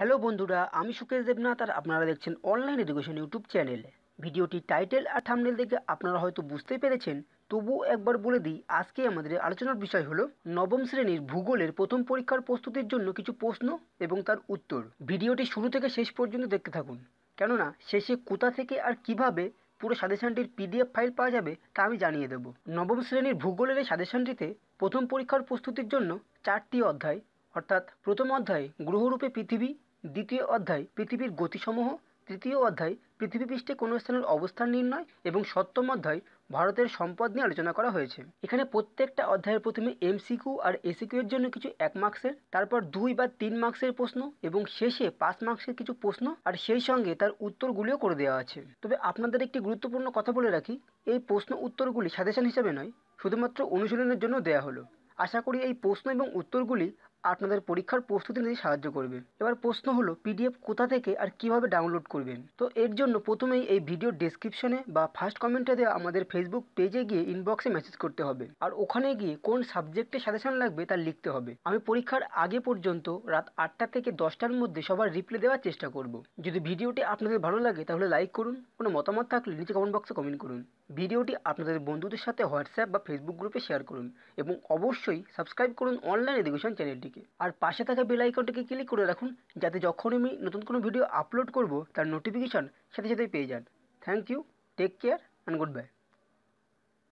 hello বন্ধুরা আমি সুকেশ দেবনাথ আর আপনারা দেখছেন অনলাইন এডুকেশন ইউটিউব চ্যানেল ভিডিওটি টাইটেল আর থামনেল দেখে আপনারা হয়তো বুঝতে পেরেছেন তবুও একবার বলে দিই আজকে আমাদের আলোচনার বিষয় হলো নবম শ্রেণীর ভূগোলের প্রথম পরীক্ষার প্রস্তুতির জন্য কিছু প্রশ্ন এবং তার উত্তর ভিডিওটি শুরু থেকে শেষ পর্যন্ত দেখতে থাকুন কেননা শেষে কোথা থেকে আর কিভাবে পুরো সাজেশনটির পিডিএফ ফাইল পাওয়া যাবে তা আমি জানিয়ে দেব নবম শ্রেণীর ভূগোলের এই সাজেশনটিতে প্রথম পরীক্ষার প্রস্তুতির জন্য চারটি অধ্যায় অর্থাৎ প্রথম অধ্যায়ে গ্রহরূপে পৃথিবী দ্বিতীয় অধ্যায় পৃথিবীর গতিসমূহ তৃতীয় অধ্যায় পৃথিবী পৃষ্ঠে কোনো স্থানের অবস্থান নির্ণয় এবং সপ্তম অধ্যায় ভারতের সম্পদ নিয়ে আলোচনা করা হয়েছে এখানে প্রত্যেকটা অধ্যায়ের প্রথমে এমসিকিউ আর এসিকিউ এর জন্য কিছু এক মার্ক্সের তারপর দুই বা তিন মার্ক্সের প্রশ্ন এবং শেষে পাঁচ মার্ক্সের কিছু প্রশ্ন আর সেই সঙ্গে তার উত্তরগুলিও করে দেওয়া আছে তবে আপনাদের একটি গুরুত্বপূর্ণ কথা বলে রাখি এই প্রশ্ন উত্তরগুলি সাজেশন হিসেবে নয় শুধুমাত্র অনুশীলনের জন্য দেয়া হলো আশা করি এই প্রশ্ন এবং উত্তরগুলি আপনাদের পরীক্ষার প্রস্তুতি নিতে সাহায্য করবে এবার প্রশ্ন হলো পিডিএফ কোথা থেকে আর কিভাবে ডাউনলোড করবেন তো এর জন্য প্রথমেই এই ভিডিও ডেসক্রিপশনে বা ফার্স্ট কমেন্টে দেওয়া আমাদের ফেসবুক পেজে গিয়ে ইনবক্সে মেসেজ করতে হবে আর ওখানে গিয়ে কোন সাবজেক্টে সাজেশন লাগবে তা লিখতে হবে আমি পরীক্ষার আগে পর্যন্ত রাত আটটা থেকে দশটার মধ্যে সবার রিপ্লাই দেওয়ার চেষ্টা করব যদি ভিডিওটি আপনাদের ভালো লাগে তাহলে লাইক করুন কোনো মতামত থাকলে নিচে কমেন্ট বক্সে কমেন্ট করুন ভিডিওটি আপনাদের বন্ধুদের সাথে হোয়াটসঅ্যাপ বা ফেসবুক গ্রুপে শেয়ার করুন এবং অবশ্যই সাবস্ক্রাইব করুন অনলাইন এডুকেশন চ্যানেলটি চ্যানেলটিকে আর পাশে থাকা বেল আইকনটিকে ক্লিক করে রাখুন যাতে যখন আমি নতুন কোনো ভিডিও আপলোড করব তার নোটিফিকেশান সাথে সাথেই পেয়ে যান thank you take care and good bye